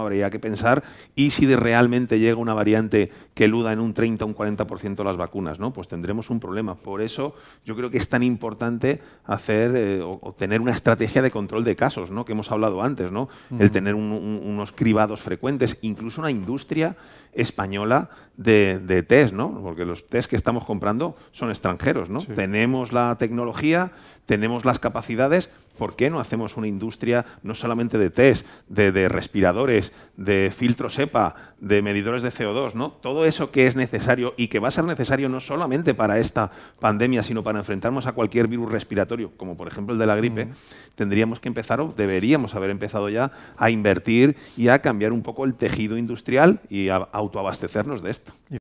habría que pensar y si realmente llega una variante que eluda en un 30 o un 40% las vacunas, ¿no? Pues tendremos un problema. Por eso yo creo que es tan importante hacer eh, o, tener una estrategia de control de casos, ¿no? Que hemos hablado antes, ¿no? El tener unos cribados frecuentes, incluso una industria española de, test, ¿no? Porque los test que estamos comprando son extranjeros, ¿no? Tenemos la tecnología, tenemos las capacidades, ¿por qué no hacemos una industria no solamente de test, de respiradores, de filtros sepa de medidores de CO2, ¿no? Todo eso que es necesario y que va a ser necesario no solamente para esta pandemia, sino para enfrentarnos a cualquier virus respiratorio, como por ejemplo el de la gripe, tendríamos que empezar o deberíamos haber empezado ya a invertir y a cambiar un poco el tejido industrial y a autoabastecernos de esto.